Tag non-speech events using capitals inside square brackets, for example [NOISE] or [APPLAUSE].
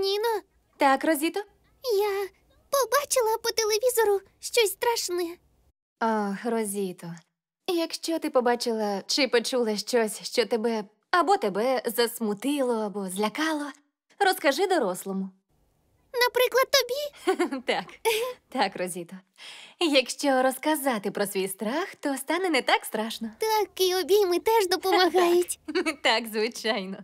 Ніно, Так, Розіто? я побачила по телевізору щось страшне. Ох, Розіто. Якщо ти побачила чи почула щось, що тебе або тебе засмутило, або злякало, розкажи дорослому. Наприклад, тобі [LAUGHS] Так, так, Розіто. Якщо розказати про свій страх, то стане не так страшно. так і обійми теж [LAUGHS] допомагають. [LAUGHS] Так, звичайно.